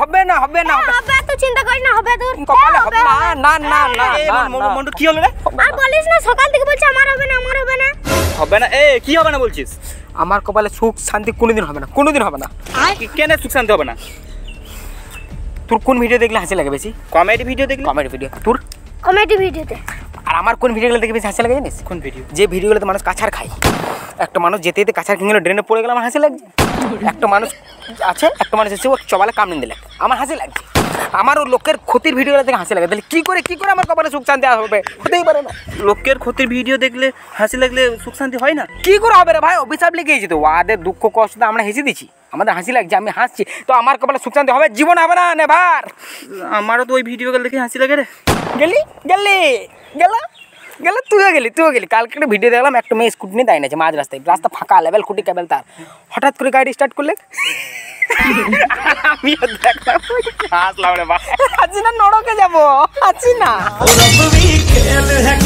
হবে না হবে না হবে তো চিন্তা করি না হবে দূর কপালে হ্যাঁ, হবে না না না না মন্ডু কি হলো রে আর বলিস না সকাল থেকে বলছে আমার হবে না আমার হবে না হবে না এ কি হবে না বলছিস আমার কপালে সুখ শান্তি কোনোদিন হবে না কোনোদিন হবে না কেন সুখ শান্তি হবে না তোর কোন ভিডিও দেখলে হাসি লাগে বেশি কমেডি ভিডিও দেখলে কমেডি ভিডিও তোর কমেডি ভিডিওতে আর আমার কোন ভিডিওগুলো দেখে বেশি হাসি লাগে জানিস কোন ভিডিও যে ভিডিওগুলোতে মানুষ কাছার খায় একটা মানুষ যেতে যেতে কাছার খেয়ে ড্রেনে পড়ে গেলে আমার হাসি লাগছে একটা মানুষ আছে একটা মানুষ এসে ও চবালে কামড়ে দিলে আমার হাসি লাগছে আমারও লোকের ক্ষতির ভিডিওটা দেখে হাসি লাগে তাহলে কী করে কী করে আমার কপালে সুখ শান্তি হবে হতেই পারে না লোকের ক্ষতির ভিডিও দেখলে হাসি লাগলে সুখ শান্তি হয় না কী করে হবে রে ভাই অভিশাপ লিখেছি তো ওদের দুঃখ কষ্ট আমরা হেসে দিচ্ছি আমাদের হাসি লাগছে আমি হাসছি তো আমার কপালে সুখ শান্তি হবে জীবন হবে না নেভার আমারও তো ওই ভিডিওগুলো দেখে হাসি লাগে রে গেলি গেলি গেলা গেলে তুইও গেলি তুইও গেলি কালকে একটা ভিডিও দেখলাম একটু মেয়ে স্কুটি নিয়ে দাঁড়িয়ে মাঝ রাস্তায় রাস্তা ফাঁকা লেভেল খুঁটি কেবল তার হঠাৎ করে গাড়ি স্টার্ট করলে আমিও দেখলাম হাসলাম না যাবো আছি না